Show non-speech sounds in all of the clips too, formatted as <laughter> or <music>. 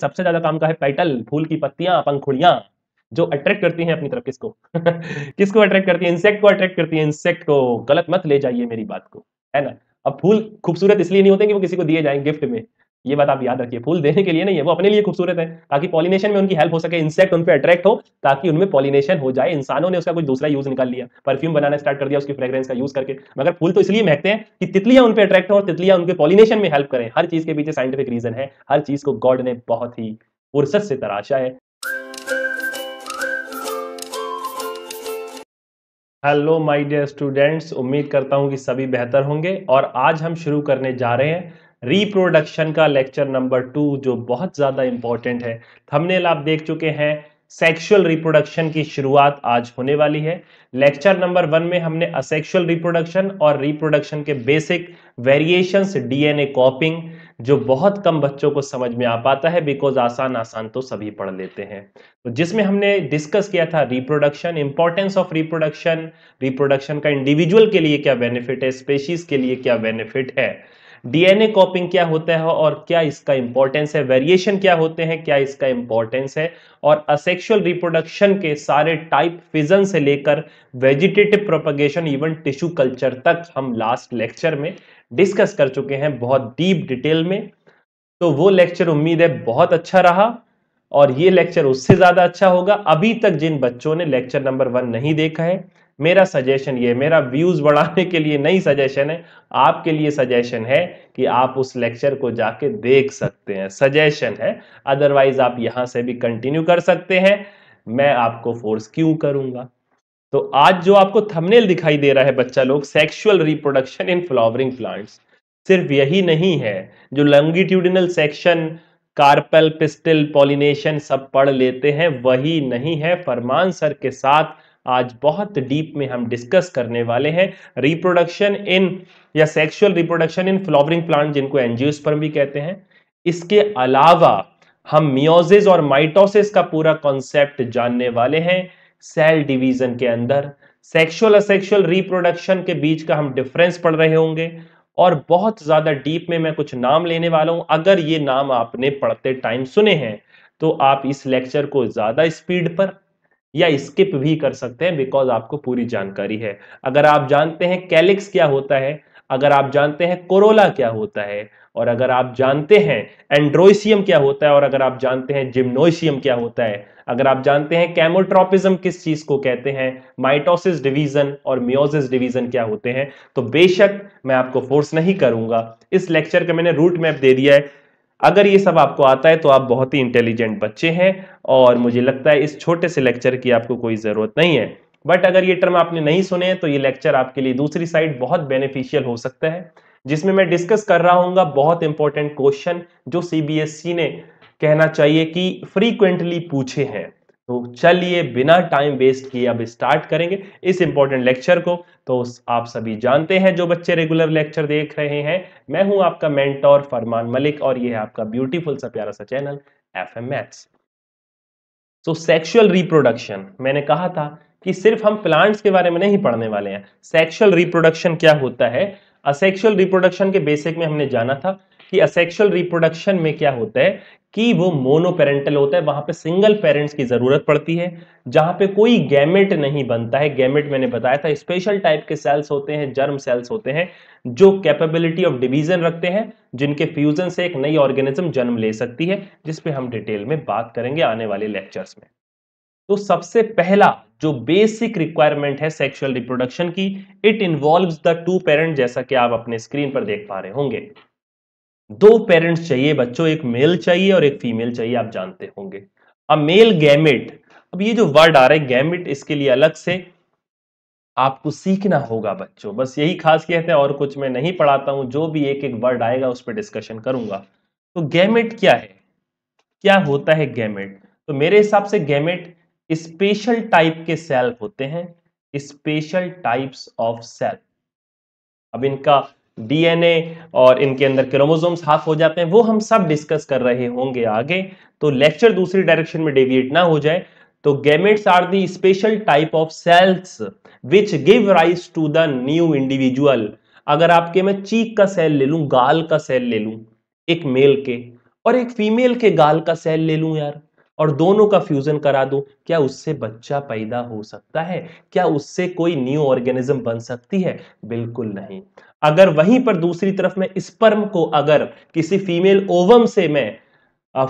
सबसे ज्यादा काम का है पैटल फूल की पत्तियां पंखुड़ियां जो अट्रैक्ट करती हैं अपनी तरफ किसको <laughs> किसको अट्रैक्ट करती है इंसेक्ट को अट्रैक्ट करती है इंसेक्ट को गलत मत ले जाइए मेरी बात को है ना अब फूल खूबसूरत इसलिए नहीं होते कि वो किसी को दिए जाए गिफ्ट में ये बात आप याद रखिए फूल देने के लिए नहीं है वो अपने लिए खूबसूरत है ताकि पॉलिनेशन में उनकी हेल्प हो सके इंसेक्ट उन पर अट्रैक्ट हो ताकि उनमें पॉलिनेशन हो जाए इंसानों ने उसका कुछ दूसरा यूज निकाल लिया परफ्यूम बनाना स्टार्ट कर दिया उसकी फ्रेग्रेंस का यूज करके मगर फूल तो इसलिए महकते हैं कि तितलियां उन पर अट्रैक्ट हो और तितलियां उनके पॉलिनेशन में हेल्प करें हर चीज के पीछे साइंटिफिक रीजन है हर चीज को गॉड ने बहुत ही फुर्सत से तराशा है हेलो माय डियर स्टूडेंट्स उम्मीद करता हूं कि सभी बेहतर होंगे और आज हम शुरू करने जा रहे हैं रिप्रोडक्शन का लेक्चर नंबर टू जो बहुत ज़्यादा इंपॉर्टेंट है थंबनेल आप देख चुके हैं सेक्सुअल रिप्रोडक्शन की शुरुआत आज होने वाली है लेक्चर नंबर वन में हमने असेक्सुअल रिप्रोडक्शन और रिप्रोडक्शन के बेसिक वेरिएशंस डीएनए कॉपिंग जो बहुत कम बच्चों को समझ में आ पाता है बिकॉज आसान आसान तो सभी पढ़ लेते हैं तो जिसमें हमने डिस्कस किया था reproduction importance of reproduction reproduction का इंडिविजुअल के लिए क्या बेनिफिट है स्पेशीज के लिए क्या बेनिफिट है डीएनए कॉपिंग क्या होता है और क्या इसका इंपॉर्टेंस है वेरिएशन क्या होते हैं क्या इसका इंपॉर्टेंस है और असेक्सुअल रिप्रोडक्शन के सारे टाइप फिजन से लेकर vegetative propagation even tissue culture तक हम लास्ट लेक्चर में डिस्कस कर चुके हैं बहुत डीप डिटेल में तो वो लेक्चर उम्मीद है बहुत अच्छा रहा और ये लेक्चर उससे ज़्यादा अच्छा होगा अभी तक जिन बच्चों ने लेक्चर नंबर वन नहीं देखा है मेरा सजेशन ये मेरा व्यूज़ बढ़ाने के लिए नई सजेशन है आपके लिए सजेशन है कि आप उस लेक्चर को जाके देख सकते हैं सजेशन है अदरवाइज आप यहां से भी कंटिन्यू कर सकते हैं मैं आपको फोर्स क्यों करूँगा तो आज जो आपको थंबनेल दिखाई दे रहा है बच्चा लोग sexual reproduction in flowering plants सिर्फ यही नहीं है जो longitudinal section carpel pistil pollination सब पढ़ लेते हैं वही नहीं है फरमान सर के साथ आज बहुत डीप में हम डिस्कस करने वाले हैं रिप्रोडक्शन इन या sexual reproduction in flowering plant जिनको एनजियोस्पर्म भी कहते हैं इसके अलावा हम मियोजिस और माइटोसिस का पूरा कॉन्सेप्ट जानने वाले हैं सेल डिवीजन के अंदर सेक्सुअल असेक्सुअल रिप्रोडक्शन के बीच का हम डिफरेंस पढ़ रहे होंगे और बहुत ज्यादा डीप में मैं कुछ नाम लेने वाला हूं अगर ये नाम आपने पढ़ते टाइम सुने हैं तो आप इस लेक्चर को ज्यादा स्पीड पर या स्किप भी कर सकते हैं बिकॉज आपको पूरी जानकारी है अगर आप जानते हैं कैलिक्स क्या होता है अगर आप जानते हैं कोरोला क्या होता है और अगर आप जानते हैं एंड्रोइसियम क्या होता है और अगर आप जानते हैं जिम्नोइसियम क्या होता है अगर आप जानते हैं कैमोट्रोपिज्म किस चीज को कहते हैं माइटोसिस डिवीजन और म्योजिस डिवीजन क्या होते हैं तो बेशक मैं आपको फोर्स नहीं करूंगा इस लेक्चर का मैंने रूट मैप दे दिया है अगर ये सब आपको आता है तो आप बहुत ही इंटेलिजेंट बच्चे हैं और मुझे लगता है इस छोटे से लेक्चर की आपको कोई ज़रूरत नहीं है बट अगर ये टर्म आपने नहीं सुने तो ये लेक्चर आपके लिए दूसरी साइड बहुत बेनिफिशियल हो सकता है जिसमें मैं डिस्कस कर रहा हूँ बहुत इंपॉर्टेंट क्वेश्चन जो सी e ने कहना चाहिए कि फ्रीक्वेंटली पूछे हैं तो चलिए बिना टाइम वेस्ट किए अब स्टार्ट करेंगे इस इंपॉर्टेंट लेक्चर को तो आप सभी जानते हैं जो बच्चे रेगुलर लेक्चर देख रहे हैं मैं हूं आपका मेंटोर फरमान मलिक और ये है आपका ब्यूटीफुल सा प्यारा सा चैनल एफ एम मैथ्स तो सेक्शुअल रिप्रोडक्शन मैंने कहा था कि सिर्फ हम प्लांट्स के बारे में नहीं पढ़ने वाले हैं सेक्शुअल रिप्रोडक्शन क्या होता है असेक्शुअल रिप्रोडक्शन के बेसिक में हमने जाना था कि असेक्शुअल रिप्रोडक्शन में क्या होता है कि वो मोनोपेरेंटल होता है वहां पे सिंगल पेरेंट्स की जरूरत पड़ती है जहां पे कोई गैमेट नहीं बनता है गैमेट मैंने बताया था स्पेशल टाइप के सेल्स होते हैं जर्म सेल्स होते हैं जो कैपेबिलिटी ऑफ डिवीजन रखते हैं जिनके फ्यूजन से एक नई ऑर्गेनिज्म जन्म ले सकती है जिसपे हम डिटेल में बात करेंगे आने वाले लेक्चर्स में तो सबसे पहला जो बेसिक रिक्वायरमेंट है सेक्सुअल रिप्रोडक्शन की it involve the two parent जैसा कि आप अपने स्क्रीन पर देख पा रहे होंगे दो पेरेंट्स चाहिए बच्चों एक मेल चाहिए और एक फीमेल चाहिए आप जानते होंगे अब मेल गैमेट अब ये जो वर्ड आ रहा है गैमिट इसके लिए अलग से आपको सीखना होगा बच्चों बस यही खास कहते हैं और कुछ मैं नहीं पढ़ाता हूं जो भी एक एक वर्ड आएगा उस पर डिस्कशन करूंगा तो गैमेट क्या है क्या होता है गैमेट तो मेरे हिसाब से गैमेट स्पेशल टाइप के सेल होते हैं स्पेशल टाइप्स ऑफ सेल अब इनका डीएनए और इनके अंदर क्रोमोसोम्स हाफ हो जाते हैं वो हम सब डिस्कस कर रहे होंगे आगे तो लेक्चर दूसरी डायरेक्शन में डेविएट ना हो जाए तो gametes are the special type of cells which give rise to the new individual अगर आपके मैं चीक का सेल ले लू गाल का सेल ले लू एक मेल के और एक फीमेल के गाल का सेल ले लू यार और दोनों का फ्यूजन करा दो क्या उससे बच्चा पैदा हो सकता है क्या उससे कोई न्यू ऑर्गेनिज्म बन सकती है बिल्कुल नहीं अगर वहीं पर दूसरी तरफ मैं स्पर्म को अगर किसी फीमेल ओवम से मैं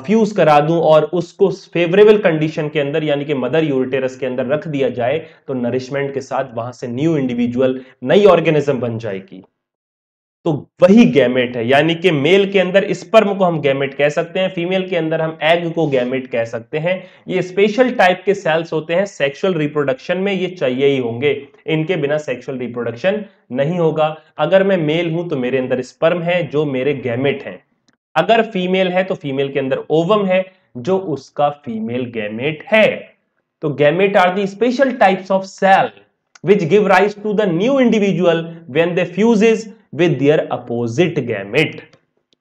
फ्यूज करा दूं और उसको फेवरेबल कंडीशन के अंदर यानी कि मदर यूरिटेरस के अंदर रख दिया जाए तो नरिशमेंट के साथ वहां से न्यू इंडिविजुअल नई ऑर्गेनिज्म बन जाएगी तो वही गैमेट है यानी कि मेल के अंदर स्पर्म को हम गैमेट कह सकते हैं फीमेल के अंदर हम एग को गैमेट कह सकते हैं ये स्पेशल टाइप के सेल्स होते हैं सेक्सुअल रिप्रोडक्शन में ये चाहिए ही होंगे इनके बिना सेक्सुअल रिप्रोडक्शन नहीं होगा अगर मैं मेल हूं तो मेरे अंदर स्पर्म है जो मेरे गैमेट है अगर फीमेल है तो फीमेल के अंदर ओवम है जो उसका फीमेल गैमेट है तो gamete are the special types of cell which give rise to the new individual when they fuses with their opposite gamete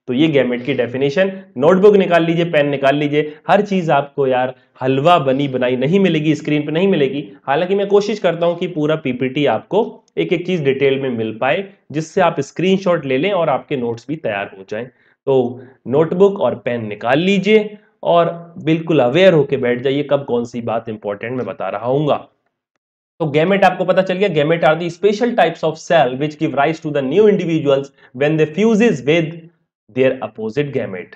तो ये गैमेट की डेफिनेशन नोटबुक निकाल लीजिए पेन निकाल लीजिए हर चीज आपको यार हलवा बनी बनाई नहीं मिलेगी स्क्रीन पे नहीं मिलेगी हालांकि मैं कोशिश करता हूं कि पूरा पीपीटी आपको एक एक चीज डिटेल में मिल पाए जिससे आप स्क्रीनशॉट ले लें और आपके नोट्स भी तैयार हो जाएं तो नोटबुक और पेन निकाल लीजिए और बिल्कुल अवेयर होके बैठ जाइए कब कौन सी बात इंपॉर्टेंट मैं बता रहा हूँ तो गैमेट आपको पता चल गया gamete are the special types of cell which give rise to the new individual when the fuse is with their opposite gamete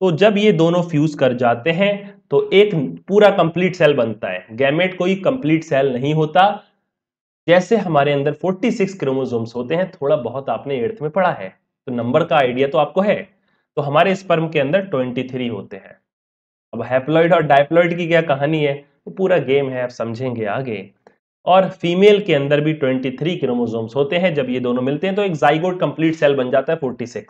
तो जब ये दोनों फ्यूज कर जाते हैं तो एक पूरा कंप्लीट सेल बनता है गैमेट कोई कंप्लीट सेल नहीं होता जैसे हमारे अंदर 46 सिक्स क्रोमोसोम्स होते हैं थोड़ा बहुत आपने एर्थ में पढ़ा है तो नंबर का आइडिया तो आपको है तो हमारे स्पर्म के अंदर 23 होते हैं अब हैप्लॉइड और डायप्लॉइड की क्या कहानी है वो तो पूरा गेम है आप समझेंगे आगे और फीमेल के अंदर भी 23 थ्री क्रोमोजोम्स होते हैं जब ये दोनों मिलते हैं तो एक जाइगोड कंप्लीट सेल बन जाता है 46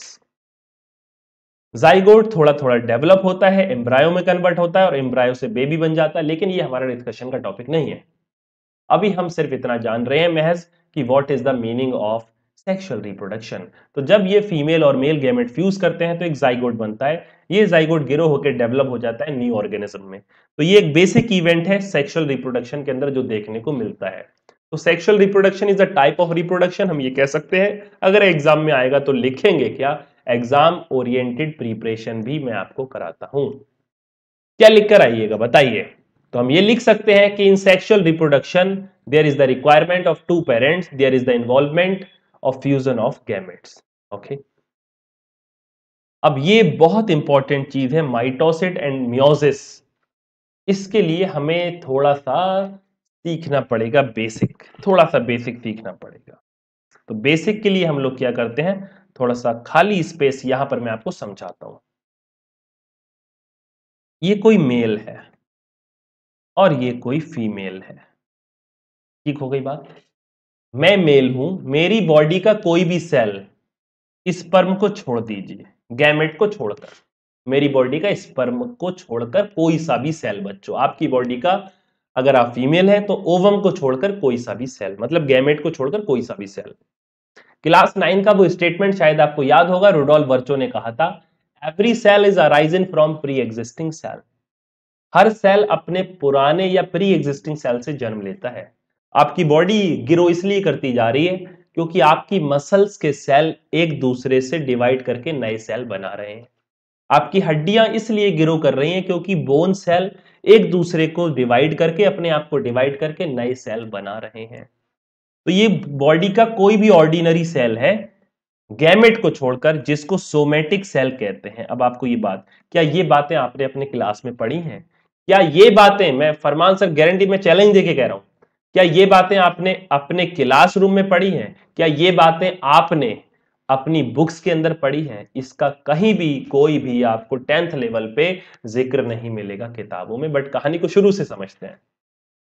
जाइगोड थोड़ा थोड़ा डेवलप होता है एम्ब्रायो में कन्वर्ट होता है और एम्ब्रायो से बेबी बन जाता है लेकिन ये हमारा डिस्कशन का टॉपिक नहीं है अभी हम सिर्फ इतना जान रहे हैं महज कि what is the meaning of sexual reproduction तो जब ये फीमेल और मेल गैमेट फ्यूज करते हैं तो एक जाइगोड बनता है ये जाइगोड गिरो होकर डेवलप हो जाता है न्यू ऑर्गेनिज्म में तो ये एक बेसिक इवेंट है सेक्सुअल रिप्रोडक्शन के अंदर जो देखने को मिलता है तो sexual reproduction is a type of reproduction हम ये कह सकते हैं अगर एग्जाम में आएगा तो लिखेंगे क्या एग्जाम ओरिएंटेड प्रिपरेशन भी मैं आपको कराता हूं क्या लिखकर आइएगा बताइए तो हम ये लिख सकते हैं कि in sexual reproduction there is the requirement of two parents there is the involvement और फ्यूजन ऑफ गैमेट्स ओके अब ये बहुत इंपॉर्टेंट चीज है माइटोसिट एंड म्योजिस इसके लिए हमें थोड़ा सा सीखना पड़ेगा बेसिक थोड़ा सा बेसिक सीखना पड़ेगा तो बेसिक के लिए हम लोग क्या करते हैं थोड़ा सा खाली स्पेस यहां पर मैं आपको समझाता हूं ये कोई मेल है और ये कोई फीमेल है ठीक हो गई बात मैं मेल हूं मेरी बॉडी का कोई भी सेल स्पर्म को छोड़ दीजिए गैमेट को छोड़कर मेरी बॉडी का स्पर्म को छोड़कर कोई सा भी सेल बच्चों आपकी बॉडी का अगर आप फीमेल हैं तो ओवम को छोड़कर कोई सा भी सेल मतलब गैमेट को छोड़कर कोई सा भी सेल क्लास नाइन का वो स्टेटमेंट शायद आपको याद होगा रुडोल वर्चो ने कहा था every cell is arisen from pre existing cell हर सेल अपने पुराने या प्री एग्जिस्टिंग सेल से जन्म लेता है आपकी बॉडी गिरो इसलिए करती जा रही है क्योंकि आपकी मसल्स के सेल एक दूसरे से डिवाइड करके नए सेल बना रहे हैं आपकी हड्डियां इसलिए गिरो कर रही हैं क्योंकि बोन सेल एक दूसरे को डिवाइड करके अपने आप को डिवाइड करके नए सेल बना रहे हैं तो ये बॉडी का कोई भी ऑर्डिनरी सेल है गैमेट को छोड़कर जिसको सोमेटिक सेल कहते हैं अब आपको ये बात क्या ये बातें आपने अपने क्लास में पढ़ी हैं क्या ये बातें मैं फरमान सर गारंटी में चैलेंज देके कह रहा हूं क्या ये बातें आपने अपने रूम में पढ़ी हैं क्या ये बातें आपने अपनी बुक्स के अंदर पढ़ी हैं इसका कहीं भी कोई भी आपको टेंथ लेवल पे जिक्र नहीं मिलेगा किताबों में बट कहानी को शुरू से समझते हैं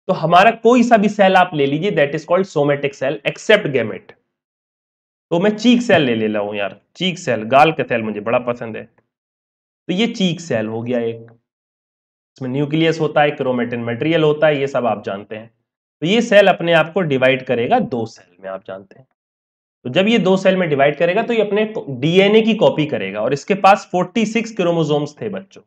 तो हमारा कोई सा भी सेल आप ले लीजिए that is called somatic cell except gamete तो मैं चीक सेल ले ले हूं यार चीक सेल गाल का सेल मुझे बड़ा पसंद है तो ये चीक सेल हो गया एक इसमें न्यूक्लियस होता है क्रोमेटिन मटेरियल होता है ये सब आप जानते हैं तो ये सेल अपने आप को डिवाइड करेगा दो सेल में आप जानते हैं तो जब ये दो सेल में डिवाइड करेगा तो ये अपने डीएनए की कॉपी करेगा और इसके पास 46 क्रोमोजोम्स थे बच्चों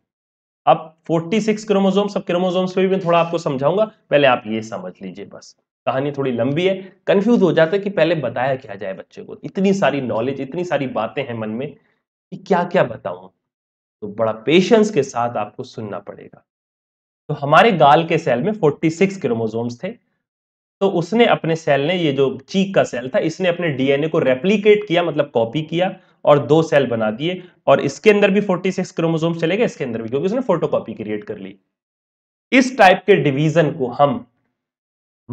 अब 46 क्रोमोजोम्स अब क्रोमोजोम्स पे भी मैं थोड़ा आपको समझाऊंगा पहले आप ये समझ लीजिए बस कहानी थोड़ी लंबी है कंफ्यूज हो जाता है कि पहले बताया क्या जाए बच्चे को इतनी सारी नॉलेज इतनी सारी बातें हैं मन में कि क्या क्या बताऊं तो बड़ा पेशेंस के साथ आपको सुनना पड़ेगा तो हमारे गाल के सेल में 46 क्रोमोजोम्स थे तो उसने अपने सेल ने ये जो चीक का सेल था इसने अपने डीएनए को रेप्लीकेट किया मतलब कॉपी किया और दो सेल बना दिए और इसके अंदर भी 46 सिक्स क्रोमोजोम चले गए इसके अंदर भी क्योंकि उसने फोटो कॉपी क्रिएट कर ली इस टाइप के डिवीजन को हम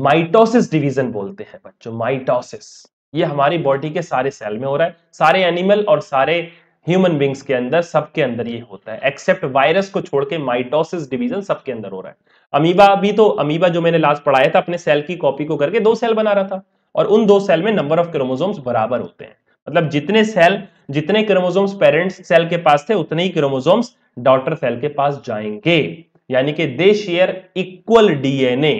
माइटोसिस डिवीजन बोलते हैं बच्चों माइटोसिस ये हमारी बॉडी के सारे सेल में हो रहा है सारे एनिमल और सारे ह्यूमन बींग्स के अंदर सबके अंदर ये होता है एक्सेप्ट वायरस को छोड़ के माइटोसिस डिवीजन सबके अंदर हो रहा है अमीबा भी तो अमीबा जो मैंने लास्ट पढ़ाया था अपने सेल की कॉपी को करके दो सेल बना रहा था और उन दो सेल में नंबर ऑफ क्रोमोजोम्स बराबर होते हैं मतलब जितने सेल जितने क्रोमोजोम्स पेरेंट्स सेल के पास थे उतने ही क्रोमोजोम्स डॉटर सेल के पास जाएंगे यानी कि they share equal DNA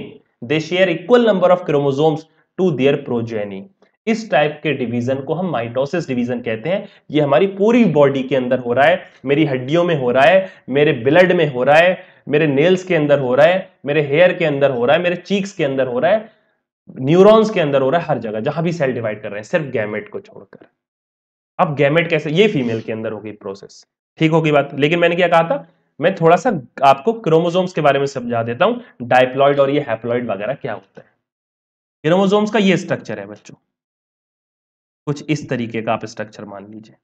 they share equal number of chromosomes to their progeny इस टाइप के डिवीजन को हम माइटोसिस डिवीजन कहते हैं ये हमारी पूरी बॉडी के अंदर हो रहा है मेरी हड्डियों में हो रहा है मेरे ब्लड में हो रहा है मेरे नेल्स के अंदर हो रहा है मेरे हेयर के अंदर हो रहा है मेरे चीक्स के अंदर हो रहा है न्यूरॉन्स के अंदर हो रहा है हर जगह जहां भी सेल डिवाइड कर रहे हैं सिर्फ गैमेट को छोड़कर अब गैमेट कैसे ये फीमेल के अंदर होगी प्रोसेस ठीक होगी बात लेकिन मैंने क्या कहा था मैं थोड़ा सा आपको क्रोमोजोम्स के बारे में समझा देता हूँ डायप्लॉइड और ये हैप्लॉइड वगैरह क्या होता है क्रोमोजोम्स का ये स्ट्रक्चर है बच्चों कुछ इस तरीके का आप स्ट्रक्चर मान लीजिए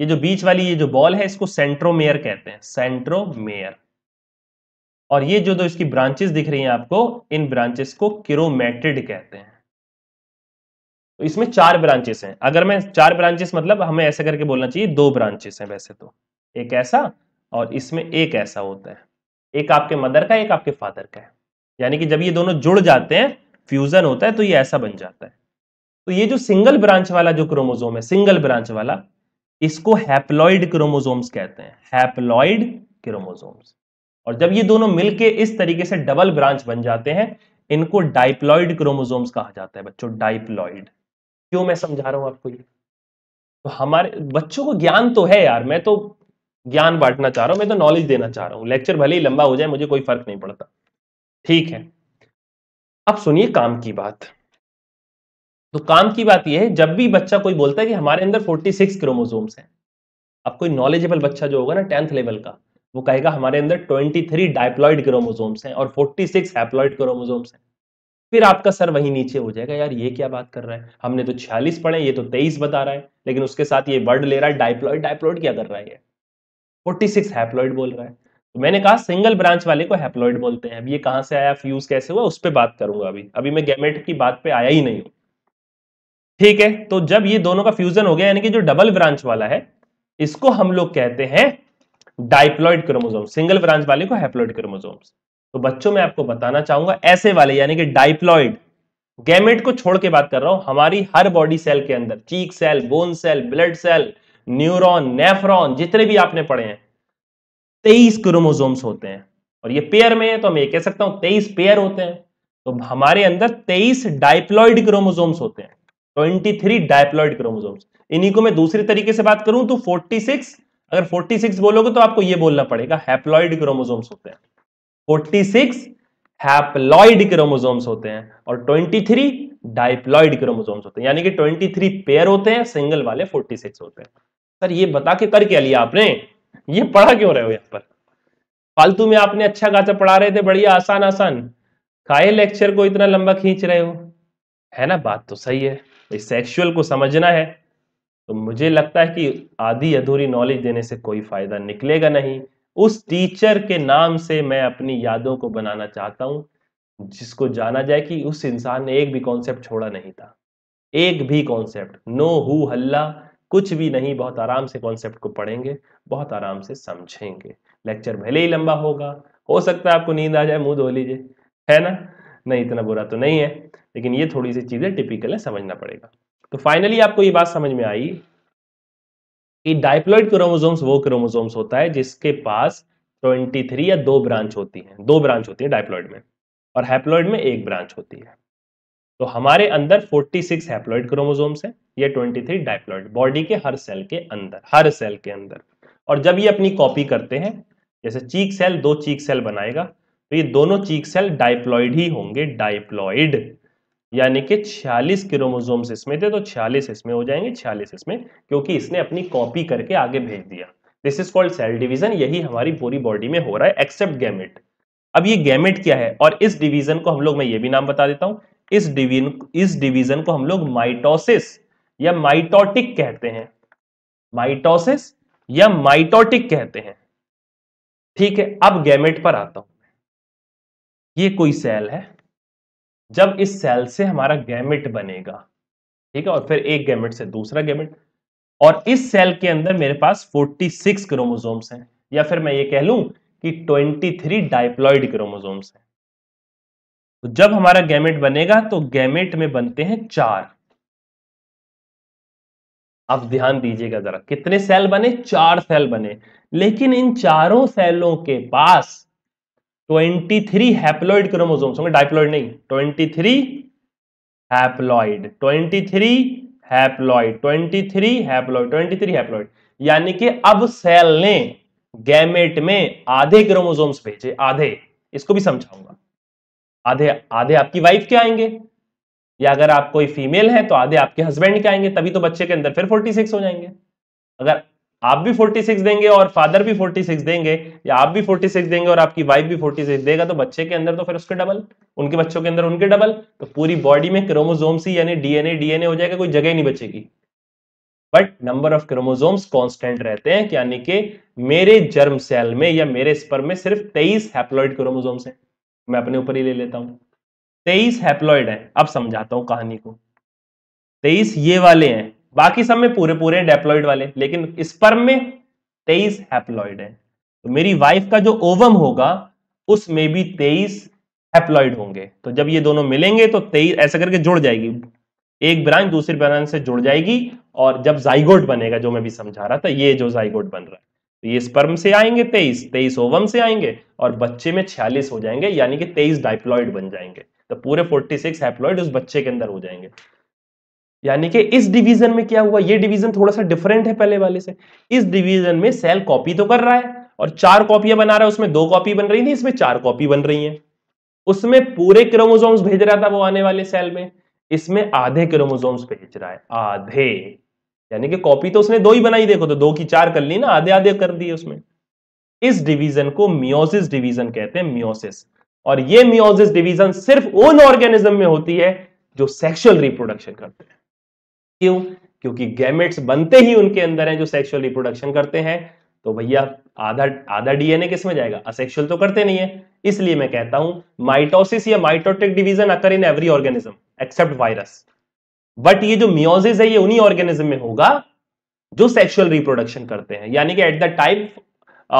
ये जो बीच वाली ये जो बॉल है इसको सेंट्रोमेयर कहते हैं सेंट्रोमेयर और ये जो दो इसकी ब्रांचेस दिख रही हैं आपको इन ब्रांचेस को किरोमेटेड कहते हैं तो इसमें चार ब्रांचेस हैं अगर मैं चार ब्रांचेस मतलब हमें ऐसे करके बोलना चाहिए दो ब्रांचेस हैं वैसे तो एक ऐसा और इसमें एक ऐसा होता है एक आपके मदर का एक आपके फादर का है यानी कि जब ये दोनों जुड़ जाते हैं फ्यूजन होता है तो ये ऐसा बन जाता है तो ये जो सिंगल ब्रांच वाला जो क्रोमोजोम है सिंगल ब्रांच वाला इसको हैप्लॉइड क्रोमोजोम्स कहते हैं हैप्लॉइड क्रोमोजोम्स और जब ये दोनों मिलके इस तरीके से डबल ब्रांच बन जाते हैं इनको डाइप्लॉइड क्रोमोजोम्स कहा जाता है बच्चों डाइप्लॉइड क्यों मैं समझा रहा हूं आपको ये तो हमारे बच्चों को ज्ञान तो है यार मैं तो ज्ञान बांटना चाह रहा हूं मैं तो नॉलेज देना चाह रहा हूं लेक्चर भले ही लंबा हो जाए मुझे कोई फर्क नहीं पड़ता ठीक है अब सुनिए काम की बात तो काम की बात यह है जब भी बच्चा कोई बोलता है कि हमारे अंदर 46 क्रोमोजोम्स हैं अब कोई नॉलेजेबल बच्चा जो होगा ना टेंथ लेवल का वो कहेगा हमारे अंदर 23 डायप्लॉइड क्रोमोजोम्स हैं और 46 हैप्लॉइड क्रोमोजोम्स हैं फिर आपका सर वहीं नीचे हो जाएगा यार ये क्या बात कर रहा है हमने तो छियालीस पढ़े ये तो तेईस बता रहा है लेकिन उसके साथ ये वर्ड ले रहा है डायप्लॉइड डायप्लॉइड क्या कर रहा है ये फोर्टी सिक्स हैप्लॉइड बोल रहा है तो मैंने कहा सिंगल ब्रांच वाले को हैप्लॉइड बोलते हैं अब ये कहाँ से आया फ्यूज कैसे हुआ उस पर बात करूंगा अभी अभी मैं गैमेट की बात पर आया ही नहीं हूँ ठीक है तो जब ये दोनों का फ्यूजन हो गया यानी कि जो डबल ब्रांच वाला है इसको हम लोग कहते हैं डाइप्लॉइड क्रोमोजोम सिंगल ब्रांच वाले को हैप्लॉइड क्रोमोजोम्स तो बच्चों मैं आपको बताना चाहूंगा ऐसे वाले यानी कि डाइप्लॉइड गैमेट को छोड़ के बात कर रहा हूं हमारी हर बॉडी सेल के अंदर cheek cell bone cell blood cell neuron nephron जितने भी आपने पढ़े हैं तेईस क्रोमोजोम्स होते हैं और ये पेयर में है तो मैं ये कह सकता हूं तेईस पेयर होते हैं तो हमारे अंदर तेईस डाइप्लॉइड क्रोमोजोम्स होते हैं ट्वेंटी थ्री डायप्लॉइड क्रोमोजोम इन्हीं को मैं दूसरे तरीके से बात करूं तो 46 अगर 46 बोलोगे तो आपको यह बोलना पड़ेगा हैप्लॉइड क्रोमोसोम्स होते हैं 46 हैप्लॉइड क्रोमोसोम्स होते हैं और 23 डायप्लॉइड क्रोमोसोम्स होते हैं यानी कि 23 पेयर होते हैं सिंगल वाले 46 होते हैं सर ये बता के कर क्या लिया आपने ये पढ़ा क्यों रहे हो यहाँ पर फालतू में आपने अच्छा गाचा पढ़ा रहे थे बढ़िया आसान आसान काहे लेक्चर को इतना लंबा खींच रहे हो है ना बात तो सही है तो इस सेक्सुअल को समझना है तो मुझे लगता है कि आधी अधूरी नॉलेज देने से कोई फायदा निकलेगा नहीं उस टीचर के नाम से मैं अपनी यादों को बनाना चाहता हूं जिसको जाना जाए कि उस इंसान ने एक भी कॉन्सेप्ट छोड़ा नहीं था एक भी कॉन्सेप्ट नो हु हल्ला कुछ भी नहीं बहुत आराम से कॉन्सेप्ट को पढ़ेंगे बहुत आराम से समझेंगे लेक्चर भले ही लंबा होगा हो सकता है आपको नींद आ जाए मुंह धो लीजिए है ना नहीं इतना बुरा तो नहीं है लेकिन ये थोड़ी सी चीज़ें टिपिकल है समझना पड़ेगा तो फाइनली आपको ये बात समझ में आई कि डाइप्लॉइड क्रोमोजोम्स वो क्रोमोजोम्स होता है जिसके पास 23 या दो ब्रांच होती हैं दो ब्रांच होती है डाइप्लॉइड में और हैप्लॉइड में एक ब्रांच होती है तो हमारे अंदर 46 हैप्लॉइड क्रोमोजोम्स हैं ये 23 डाइप्लॉइड बॉडी के हर सेल के अंदर हर सेल के अंदर और जब ये अपनी कॉपी करते हैं जैसे चीक सेल दो चीक सेल बनाएगा तो ये दोनों चीक सेल डाइप्लॉइड ही होंगे डाइप्लॉइड यानी कि 46 क्रोमोजोम्स इसमें थे तो 46 इसमें हो जाएंगे 46 इसमें क्योंकि इसने अपनी कॉपी करके आगे भेज दिया this is called cell division यही हमारी पूरी बॉडी में हो रहा है एक्सेप्ट गैमेट अब ये गैमेट क्या है और इस डिवीजन को हम लोग मैं ये भी नाम बता देता हूं इस डिवीजन इस डिवीजन को हम लोग माइटोसिस या माइटोटिक कहते हैं माइटोसिस या माइटोटिक कहते हैं ठीक है अब गैमेट पर आता हूं ये कोई सेल है जब इस सेल से हमारा गैमेट बनेगा ठीक है और फिर एक गैमेट से दूसरा गैमेट और इस सेल के अंदर मेरे पास 46 क्रोमोजोम्स हैं या फिर मैं ये कह लूं कि 23 डाइप्लॉइड क्रोमोजोम्स हैं तो जब हमारा गैमेट बनेगा तो गैमेट में बनते हैं चार आप ध्यान दीजिएगा जरा कितने सेल बने चार सेल बने लेकिन इन चारों सेलों के पास ट्वेंटी थ्री हैप्लॉइड क्रोमोजोम होंगे डाइप्लॉइड नहीं twenty three haploid twenty three haploid twenty three haploid twenty three haploid यानी कि अब सेल ने गैमेट में आधे क्रोमोजोम्स भेजे आधे इसको भी समझाऊंगा आधे आधे आपकी वाइफ के आएंगे या अगर आप कोई फीमेल है तो आधे आपके हस्बैंड के आएंगे तभी तो बच्चे के अंदर फिर 46 हो जाएंगे अगर आप भी 46 देंगे और फादर भी 46 देंगे या आप भी 46 देंगे और आपकी वाइफ भी 46 देगा तो बच्चे के अंदर तो फिर उसके डबल उनके बच्चों के अंदर उनके डबल तो पूरी बॉडी में क्रोमोजोम्स ही यानी डीएनए डीएनए हो जाएगा कोई जगह ही नहीं बचेगी but number of chromosomes constant रहते हैं यानी कि मेरे जर्म सेल में या मेरे स्पर में सिर्फ तेईस हैप्लॉइड क्रोमोजोम्स हैं मैं अपने ऊपर ही ले लेता हूँ तेईस हैप्लॉइड है अब समझाता हूँ कहानी को तेईस ये वाले हैं बाकी सब में पूरे पूरे डेप्लॉइड वाले लेकिन स्पर्म में तेईस हैप्लॉइड है तो मेरी वाइफ का जो ओवम होगा उसमें भी तेईस हैप्लॉइड होंगे तो जब ये दोनों मिलेंगे तो तेईस ऐसा करके जुड़ जाएगी एक ब्रांच दूसरी ब्रांच से जुड़ जाएगी और जब जाइगोट बनेगा जो मैं भी समझा रहा था ये जो जाइगोट बन रहा है तो ये स्पर्म से आएंगे तेईस तेईस ओवम से आएंगे और बच्चे में छियालीस हो जाएंगे यानी कि तेईस डाइप्लॉइड बन जाएंगे तो पूरे फोर्टी सिक्स हैप्लॉइड उस बच्चे के अंदर हो जाएंगे यानी कि इस डिवीजन में क्या हुआ ये डिवीजन थोड़ा सा डिफरेंट है पहले वाले से इस डिवीजन में सेल कॉपी तो कर रहा है और चार कॉपियां बना रहा है उसमें दो कॉपी बन रही थी इसमें चार कॉपी बन रही है उसमें पूरे क्रोमोजोम्स भेज रहा था वो आने वाले सेल में इसमें आधे क्रोमोजोम्स भेज रहा है आधे यानी कि कॉपी तो उसने दो ही बनाई देखो तो दो की चार कर ली ना आधे आधे कर दिए उसमें इस डिवीजन को मियोसिस डिवीजन कहते हैं मियोसिस और ये मियोसिस डिवीजन सिर्फ उन ऑर्गेनिज्म में होती है जो सेक्सुअल रिप्रोडक्शन करते हैं क्यों क्योंकि गैमेट्स बनते ही उनके अंदर हैं जो सेक्सुअल रिप्रोडक्शन करते हैं तो भैया आधा आधा डीएनए किसमें जाएगा असेक्सुअल तो करते नहीं है इसलिए मैं कहता हूं माइटोसिस या mitotic division occur in every organism except virus but ये जो मियोजिस है ये उन्हीं ऑर्गेनिज्म में होगा जो सेक्सुअल रिप्रोडक्शन करते हैं यानी कि at the time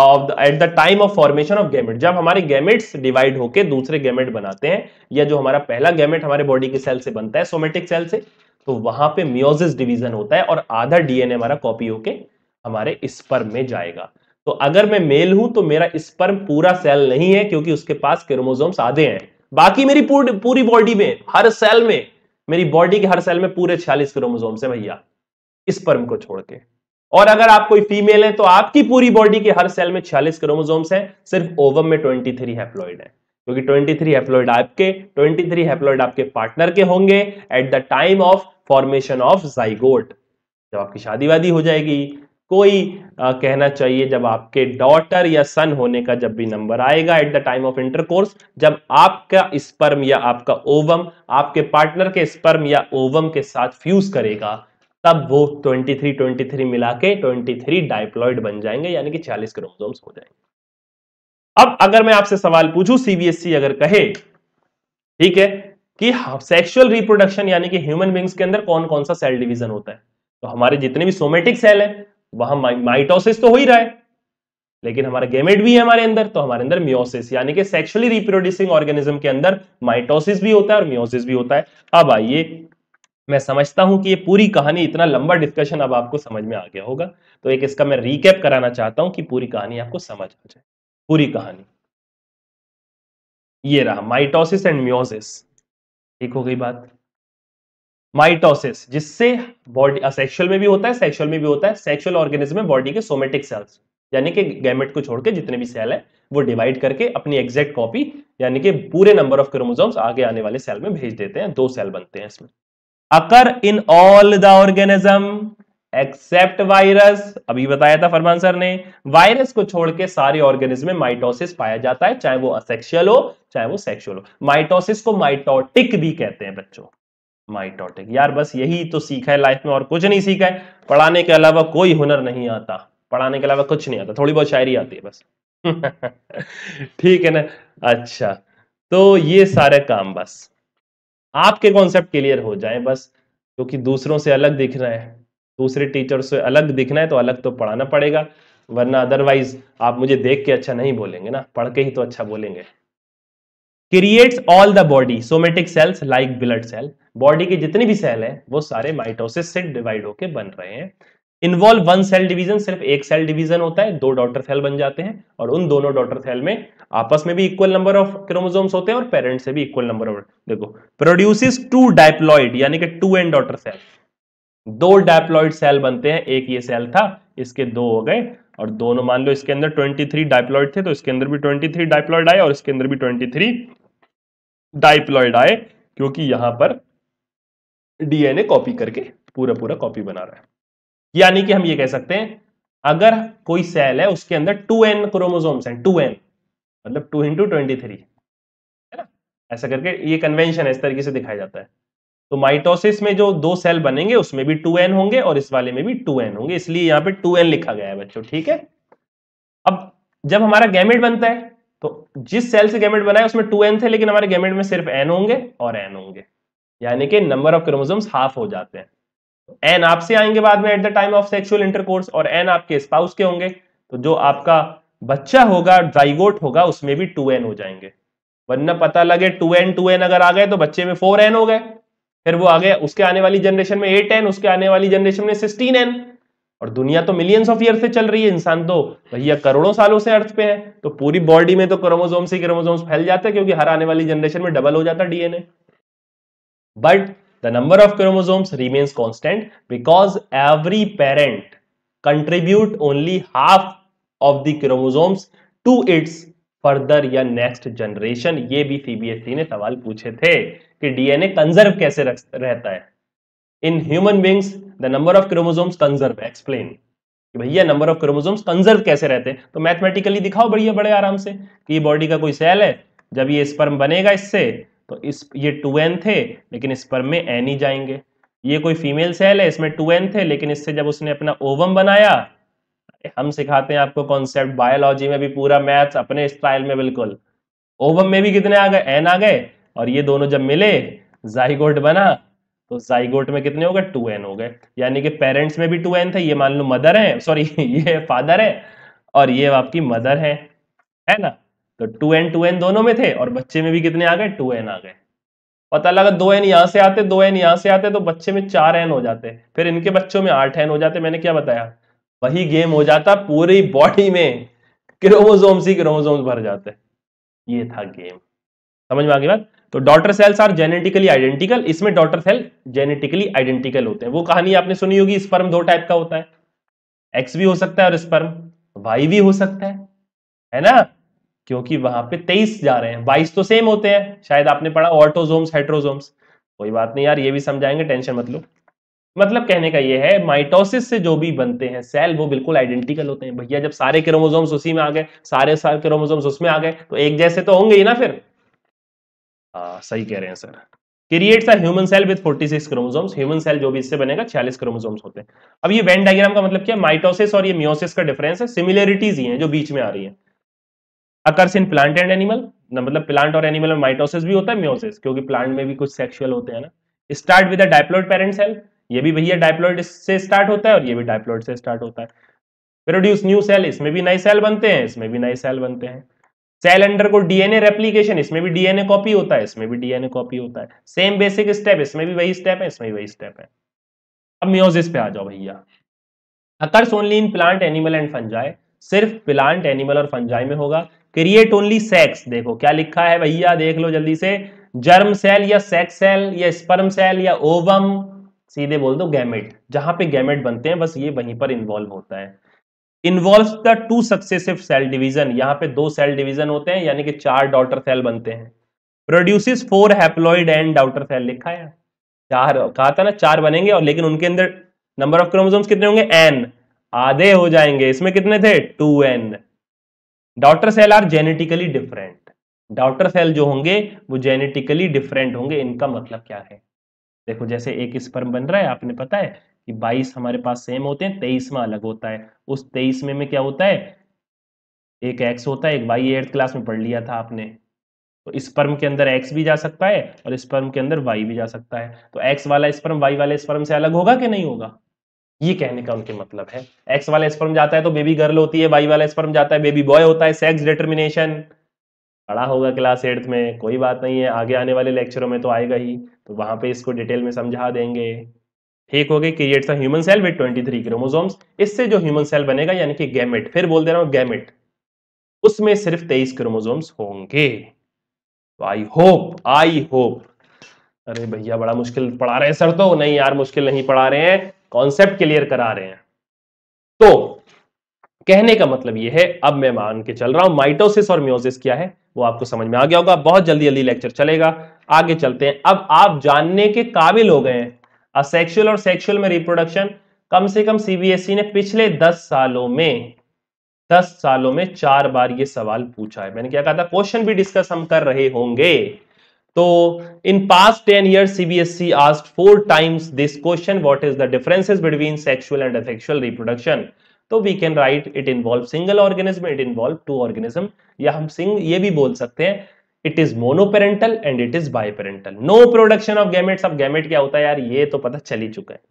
of at the time of formation of gamete जब हमारे गैमेट्स डिवाइड होकर दूसरे गैमेट बनाते हैं या जो हमारा पहला गैमेट हमारे बॉडी के सेल से बनता है सोमेटिक सेल से तो वहां पे म्योजिस डिवीजन होता है और आधा डीएनए हमारा कॉपी होके हमारे स्पर्म में जाएगा तो अगर मैं मेल हूं तो मेरा स्पर्म पूरा सेल नहीं है क्योंकि उसके पास क्रोमोजोम्स आधे हैं बाकी मेरी पूर, पूरी बॉडी में हर सेल में मेरी बॉडी के हर सेल में पूरे छियालीस क्रोमोजोम्स है भैया स्पर्म को छोड़ के और अगर आप कोई फीमेल है तो आपकी पूरी बॉडी के हर सेल में छियालीस क्रोमोजोम्स हैं सिर्फ ओवम में ट्वेंटी थ्री है क्योंकि 23 थ्री हेप्लोइड आपके 23 थ्री हेप्लोइड आपके पार्टनर के होंगे at the time of formation of zygote जब आपकी शादी वादी हो जाएगी कोई आ, कहना चाहिए जब आपके डॉटर या सन होने का जब भी नंबर आएगा at the time of intercourse जब आपका स्पर्म या आपका ओवम आपके पार्टनर के स्पर्म या ओवम के साथ फ्यूज करेगा तब वो 23 23 मिला के 23 डाइप्लॉइड बन जाएंगे यानी कि 40 क्रोमोसोम्स हो जाएंगे अब अगर मैं आपसे सवाल पूछूं सीबीएसई e अगर कहे ठीक है कि सेक्सुअल हाँ, रिप्रोडक्शन यानी कि ह्यूमन बींग्स के अंदर कौन कौन सा सेल डिवीजन होता है तो हमारे जितने भी सोमेटिक सेल है वहां माइटोसिस तो हो ही रहा है लेकिन हमारा गेमेट भी है हमारे अंदर तो हमारे अंदर मियोसिस यानी कि सेक्सुअली रिप्रोड्यूसिंग ऑर्गेनिज्म के अंदर माइटोसिस भी होता है और मियोसिस भी होता है अब आइए मैं समझता हूं कि ये पूरी कहानी इतना लंबा डिस्कशन अब आपको समझ में आ गया होगा तो एक इसका मैं रिकेप कराना चाहता हूं कि पूरी कहानी आपको समझ आ जाए पूरी कहानी ये रहा माइटोसिस एंड म्योसिस ठीक हो गई बात माइटोसिस जिससे बॉडी सेक्सुअल में भी होता है सेक्सुअल में भी होता है सेक्सुअल ऑर्गेनिज्म में बॉडी के सोमेटिक सेल्स यानी कि गैमेट को छोड़ के जितने भी सेल है वो डिवाइड करके अपनी एग्जैक्ट कॉपी यानी कि पूरे नंबर ऑफ क्रोमोजोम्स आगे आने वाले सेल में भेज देते हैं दो सेल बनते हैं इसमें occur in all the organism except virus अभी बताया था फरमान सर ने वायरस को छोड़ के सारे ऑर्गेनिज्म में माइटोसिस पाया जाता है चाहे वो असेक्शुअल हो चाहे वो सेक्शुअल हो माइटोसिस को माइटोटिक भी कहते हैं बच्चों माइटोटिक यार बस यही तो सीखा है लाइफ में और कुछ नहीं सीखा है पढ़ाने के अलावा कोई हुनर नहीं आता पढ़ाने के अलावा कुछ नहीं आता थोड़ी बहुत शायरी आती है बस <laughs> ठीक है ना अच्छा तो ये सारे काम बस आपके कॉन्सेप्ट क्लियर हो जाए बस क्योंकि दूसरों से अलग दिख रहे हैं दूसरे टीचर से अलग दिखना है तो अलग तो पढ़ाना पड़ेगा वरना अदरवाइज आप मुझे देख के अच्छा नहीं बोलेंगे ना पढ़ के ही तो अच्छा बोलेंगे creates all the body somatic cells like blood cell body के जितने भी सेल हैं वो सारे माइटोसिस से डिवाइड होकर बन रहे हैं इन्वॉल्व वन सेल डिवीजन सिर्फ एक सेल डिवीजन होता है दो डॉटर सेल बन जाते हैं और उन दोनों डॉटर सेल में आपस में भी इक्वल नंबर ऑफ क्रोमोजोम्स होते हैं और पेरेंट्स से भी इक्वल नंबर ऑफ देखो प्रोड्यूसिस टू डायप्लॉइड यानी कि टू एंड डॉटर सेल दो डायप्लॉइड सेल बनते हैं एक ये सेल था इसके दो हो गए और दोनों मान लो इसके अंदर 23 डायप्लॉइड थे तो इसके अंदर भी 23 डायप्लॉइड आए और इसके अंदर भी 23 डायप्लॉइड आए क्योंकि यहां पर डीएनए कॉपी करके पूरा पूरा कॉपी बना रहा है यानी कि हम ये कह सकते हैं अगर कोई सेल है उसके अंदर टू एन क्रोमोजोम्स हैं टू एन मतलब टू इंटू ट्वेंटी थ्री है ना ऐसा करके ये कन्वेंशन है इस तरीके से दिखाया जाता है तो माइटोसिस में जो दो सेल बनेंगे उसमें भी टू एन होंगे और इस वाले में भी टू एन होंगे इसलिए यहाँ पे टू एन लिखा गया है बच्चों ठीक है अब जब हमारा गैमेट बनता है तो जिस सेल से गैमेट बनाए उसमें टू एन थे लेकिन हमारे गैमेट में सिर्फ एन होंगे और एन होंगे यानी कि नंबर ऑफ क्रोमोजोम्स हाफ हो जाते हैं तो एन आपसे आएंगे बाद में at the time of sexual intercourse और एन आपके स्पाउस के होंगे तो जो आपका बच्चा होगा ड्राइगोट होगा उसमें भी टू एन हो जाएंगे वरना पता लगे टू एन टू एन अगर आ गए तो बच्चे में फोर एन हो गए फिर वो आ गया उसके आने वाली जनरेशन में एट एन उसके आने वाली जनरेशन में सिक्सटीन एन और दुनिया तो मिलियंस ऑफ ईयर से चल रही है इंसान तो भैया करोड़ों सालों से अर्थ पे है तो पूरी बॉडी में तो क्रोमोजोम ही क्रोमोजोम फैल जाते हैं क्योंकि हर आने वाली जनरेशन में डबल हो जाता है DNA but the number of chromosomes remains constant because every parent contribute only half of the chromosomes to its further या नेक्स्ट जनरेशन ये भी सीबीएसई e ने सवाल पूछे थे कि डीएनए कंजर्व कैसे रहता है in human beings the number of chromosomes conserve explain भैया नंबर ऑफ क्रोमोजोम्स कंजर्व कैसे रहते हैं तो मैथमेटिकली दिखाओ बढ़िया बड़े आराम से कि ये बॉडी का कोई सेल है जब ये स्पर्म बनेगा इससे तो इस ये टू एन थे लेकिन स्पर्म में एन ही जाएंगे ये कोई फीमेल सेल है इसमें टू एन थे लेकिन इससे जब उसने अपना ओवम बनाया हम सिखाते हैं आपको कॉन्सेप्ट बायोलॉजी में भी पूरा मैथ्स अपने स्टाइल में बिल्कुल ओवम में भी कितने आ गए एन आ गए और ये दोनों जब मिले जाइगोट बना तो जाइगोट में कितने हो गए टू एन हो गए यानी कि पेरेंट्स में भी टू एन थे ये मान लो मदर है सॉरी ये फादर है और ये आपकी मदर है है ना तो टू एन टू एन दोनों में थे और बच्चे में भी कितने आ गए टू एन आ गए पता लगा दो एन यहां से आते दो एन यहां से आते तो बच्चे में चार एन हो जाते फिर इनके बच्चों में आठ एन हो जाते मैंने क्या बताया वही गेम हो जाता पूरी बॉडी में क्रोमोजोम्स ही क्रोमोजोम्स भर जाते ये था गेम समझ में आगे बात तो daughter cells are genetically identical इसमें डॉटर सेल जेनेटिकली आइडेंटिकल होते हैं वो कहानी आपने सुनी होगी स्पर्म दो टाइप का होता है एक्स भी हो सकता है और स्पर्म वाई भी हो सकता है है ना क्योंकि वहां पे तेईस जा रहे हैं बाईस तो सेम होते हैं शायद आपने पढ़ा ऑटोजोम्स हाइड्रोजोम्स कोई बात नहीं यार ये भी समझाएंगे टेंशन मत लो मतलब कहने का ये है माइटोसिस से जो भी बनते हैं सेल वो बिल्कुल आइडेंटिकल होते हैं भैया जब सारे क्रोमोजोम्स उसी में आ गए सारे सारे क्रोमोजोम्स उसमें आ गए तो एक जैसे तो होंगे ही ना फिर आ, हाँ, सही कह रहे हैं sir creates human cell with 46 six chromosomes human cell जो भी इससे बनेगा 46 क्रोमोजोम्स होते हैं अब ये वेन डायग्राम का मतलब क्या माइटोसिस और ये मियोसिस का डिफरेंस है सिमिलरिटीज ही है जो बीच में आ रही है occurs in plant and animal मतलब प्लांट और एनिमल में माइटोसिस भी होता है मियोसिस क्योंकि प्लांट में भी कुछ सेक्शुअल होते हैं ना start with a parent cell ये भी भैया डाइप्लॉइड से स्टार्ट होता है और ये भी डाइप्लॉइड से स्टार्ट होता है प्रोड्यूस न्यू सेल इसमें भी नए सेल बनते हैं इसमें भी नए सेल बनते हैं cell undergo DNA replication इसमें भी डीएनए कॉपी होता है इसमें भी डीएनए कॉपी होता है सेम बेसिक स्टेप इसमें भी वही स्टेप है इसमें भी वही स्टेप है अब म्योजिस पे आ जाओ भैया occurs only in plant animal and fungi सिर्फ प्लांट एनिमल और फंजाई में होगा क्रिएट ओनली सेक्स देखो क्या लिखा है भैया देख लो जल्दी से जर्म सेल या सेक्स सेल या स्पर्म सेल या ओवम सीधे बोल दो गैमेट जहां पे गैमेट बनते हैं बस ये वहीं पर इन्वॉल्व होता है involve the two successive cell division यहाँ पे दो सेल डिवीजन होते हैं यानी कि चार डॉटर सेल बनते हैं produces four haploid and daughter cell लिखा है चार कहा था ना चार बनेंगे और लेकिन उनके अंदर नंबर ऑफ क्रोमोसोम्स कितने होंगे एन आधे हो जाएंगे इसमें कितने थे two n daughter cell are genetically different daughter cell जो होंगे वो जेनेटिकली डिफरेंट होंगे इनका मतलब क्या है देखो जैसे एक स्पर्म बन रहा है आपने पता है कि 22 हमारे पास सेम होते हैं तेईसवा अलग होता है उस तेईस में, में क्या होता है एक एक्स होता है एक वाई एट क्लास में पढ़ लिया था आपने तो स्पर्म के अंदर एक्स भी जा सकता है और स्पर्म के अंदर वाई भी जा सकता है तो एक्स वाला स्पर्म वाई वाले स्पर्म से अलग होगा कि नहीं होगा ये कहने का उनके मतलब है एक्स वाला स्पर्म जाता है तो बेबी गर्ल होती है वाई वाला स्पर्म जाता है बेबी बॉय होता है सेक्स डिटर्मिनेशन पढ़ा होगा क्लास एट्थ में कोई बात नहीं है आगे आने वाले लेक्चरों में तो आएगा ही तो वहाँ पे इसको डिटेल में समझा देंगे ठीक हो गए creates human cell with twenty three chromosomes इससे जो ह्यूमन सेल बनेगा यानी कि गैमेट फिर बोल दे रहा हूँ गैमेट उसमें सिर्फ तेईस क्रोमोजोम्स होंगे आई होप आई होप अरे भैया बड़ा मुश्किल पढ़ा रहे हैं सर तो नहीं यार मुश्किल नहीं पढ़ा रहे हैं कॉन्सेप्ट क्लियर करा रहे हैं तो कहने का मतलब यह है अब मैं मान के चल रहा हूं माइटोसिस और म्योसिस क्या है वो आपको समझ में आ गया होगा बहुत जल्दी जल्दी लेक्चर चलेगा आगे चलते हैं अब आप जानने के काबिल हो गए हैं और सेक्शुअल में रिप्रोडक्शन कम से कम सीबीएसई e ने पिछले दस सालों में दस सालों में चार बार ये सवाल पूछा है मैंने क्या कहा था क्वेश्चन भी डिस्कस हम कर रहे होंगे तो in past ten year CBSE asked four times this question what is the differences between sexual and asexual reproduction तो we can write it involve single organism it involve two organism या हम सिंग ये भी बोल सकते हैं it is monoparental and it is biparental no production of gametes अब गैमेट क्या होता है यार ये तो पता चल ही चुका है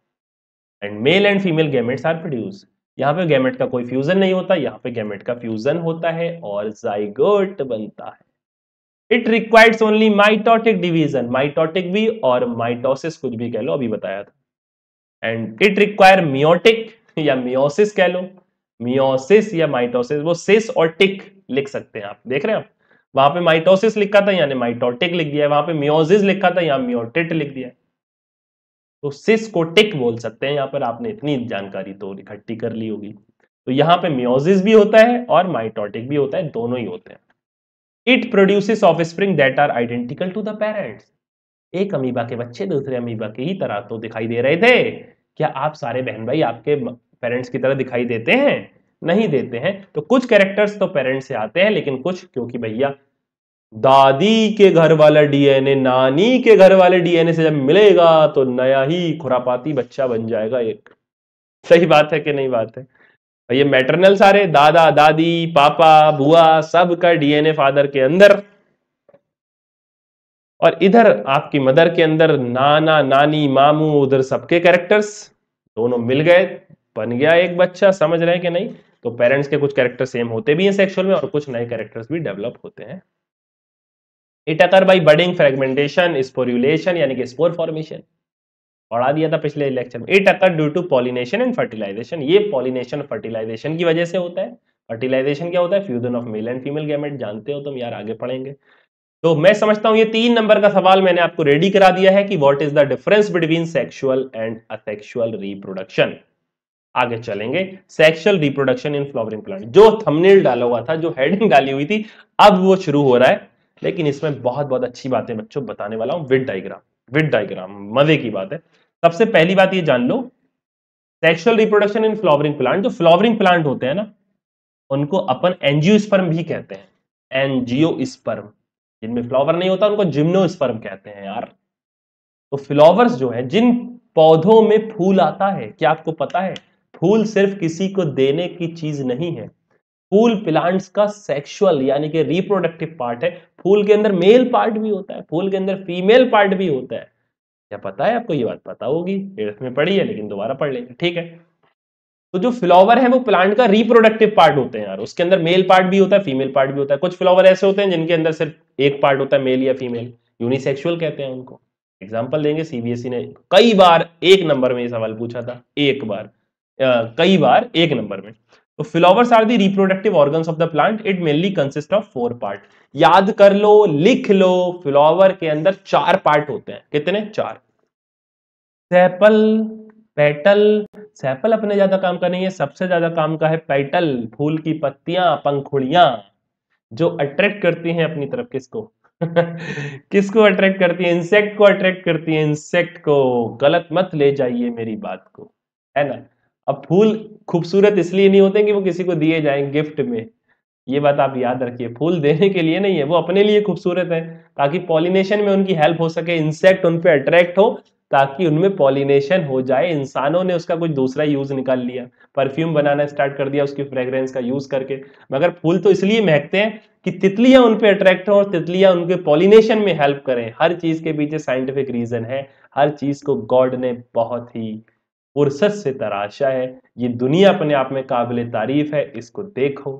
and male and female gametes are produce यहाँ पे गैमेट का कोई फ्यूजन नहीं होता यहाँ पे गैमेट का फ्यूजन होता है और जाइगोट बनता है it requires only mitotic division mitotic भी और माइटोसिस कुछ भी कह लो अभी बताया था एंड इट रिक्वायर मियोटिक या मियोसिस कह लो मियोसिस या माइटोसिस वो सिस और टिक लिख सकते हैं आप देख रहे हैं आप वहां पे माइटोसिस लिखा था यानी माइटोटिक लिख दिया है वहां पे मियोसिस लिखा था यहाँ मियोटिट लिख दिया है तो सिस को टिक बोल सकते हैं यहाँ पर आपने इतनी जानकारी तो इकट्ठी कर ली होगी तो यहाँ पे मियोसिस भी होता है और माइटोटिक भी होता है दोनों ही होते हैं it produces offspring that are identical to the parents एक अमीबा के बच्चे दूसरे अमीबा के ही तरह तो दिखाई दे रहे थे क्या आप सारे बहन भाई आपके पेरेंट्स की तरह दिखाई देते हैं नहीं देते हैं तो कुछ कैरेक्टर्स तो पेरेंट्स से आते हैं लेकिन कुछ क्योंकि भैया दादी के घर वाला डीएनए नानी के घर वाले डीएनए से जब मिलेगा तो नया ही खुरापाती बच्चा बन जाएगा एक सही बात है कि नहीं बात है ये मैटरनल सारे दादा दादी पापा बुआ सब का डीएनए फादर के अंदर और इधर आपकी मदर के अंदर नाना नानी मामू उधर सबके कैरेक्टर्स दोनों मिल गए बन गया एक बच्चा समझ रहे हैं कि नहीं तो पेरेंट्स के कुछ कैरेक्टर सेम होते भी हैं सेक्सुअल में और कुछ नए कैरेक्टर्स भी डेवलप होते हैं it occur by budding fragmentation sporulation यानी कि स्पोर फॉर्मेशन पढ़ा दिया था पिछले लेक्चर में it occur due to pollination and fertilisation ये पॉलिनेशन फर्टिलाइजेशन की वजह से होता है फर्टिलाइजेशन क्या होता है fusion of male and female gamete जानते हो तुम यार आगे पढ़ेंगे तो मैं समझता हूँ ये तीन नंबर का सवाल मैंने आपको रेडी करा दिया है कि what is the difference between sexual and asexual reproduction आगे चलेंगे sexual reproduction in flowering plant जो थंबनेल डाला हुआ था जो हेडिंग डाली हुई थी अब वो शुरू हो रहा है लेकिन इसमें बहुत बहुत अच्छी बातें बच्चों बताने वाला हूं विद डायग्राम विद डायग्राम मजे की बात है सबसे पहली बात ये जान लो sexual reproduction in flowering plant जो फ्लावरिंग प्लांट होते हैं ना उनको अपन एनजीओ भी कहते हैं एनजीओ जिनमें फ्लावर नहीं होता उनको जिम्नो कहते हैं यार तो फ्लावर्स जो है जिन पौधों में फूल आता है क्या आपको पता है फूल सिर्फ किसी को देने की चीज नहीं है फूल प्लांट्स का सेक्सुअल यानी कि रिप्रोडक्टिव पार्ट है फूल के अंदर मेल पार्ट भी होता है फूल के अंदर फीमेल पार्ट भी होता है क्या पता है आपको ये बात पता होगी एर्थ में पढ़ी है लेकिन दोबारा पढ़ लेंगे ठीक है तो जो फ्लावर है वो प्लांट का रिप्रोडक्टिव पार्ट होते हैं यार उसके अंदर मेल पार्ट भी होता है फीमेल पार्ट भी होता है कुछ फ्लावर ऐसे होते हैं जिनके अंदर सिर्फ एक पार्ट होता है मेल या फीमेल यूनिसेक्सुअल कहते हैं उनको एग्जाम्पल देंगे सीबीएसई ने कई बार एक नंबर में ये सवाल पूछा था एक बार कई बार एक नंबर में तो flowers are the reproductive organ of the plant it mainly consist of four part याद कर लो लिख लो फ्लावर के अंदर चार पार्ट होते हैं कितने चार सेपल पेटल सेपल अपने ज्यादा काम का नहीं है सबसे ज्यादा काम का है पेटल फूल की पत्तियां पंखुड़ियां जो अट्रैक्ट करती हैं अपनी तरफ किसको <laughs> किसको अट्रैक्ट करती है इंसेक्ट को अट्रैक्ट करती है इंसेक्ट को गलत मत ले जाइए मेरी बात को है ना अब फूल खूबसूरत इसलिए नहीं होते कि वो किसी को दिए जाए गिफ्ट में ये बात आप याद रखिए फूल देने के लिए नहीं है वो अपने लिए खूबसूरत है ताकि पॉलिनेशन में उनकी हेल्प हो सके इंसेक्ट उन पर अट्रैक्ट हो ताकि उनमें पॉलिनेशन हो जाए इंसानों ने उसका कुछ दूसरा यूज निकाल लिया परफ्यूम बनाना स्टार्ट कर दिया उसकी फ्रेग्रेंस का यूज करके मगर फूल तो इसलिए महकते हैं कि तितलियां उन पर अट्रैक्ट हों और तितलियां उनके पॉलिनेशन में हेल्प करें हर चीज के पीछे साइंटिफिक रीजन है हर चीज को गॉड ने बहुत ही फुर्सत से तराशा है ये दुनिया अपने आप में काबिल तारीफ है इसको देखो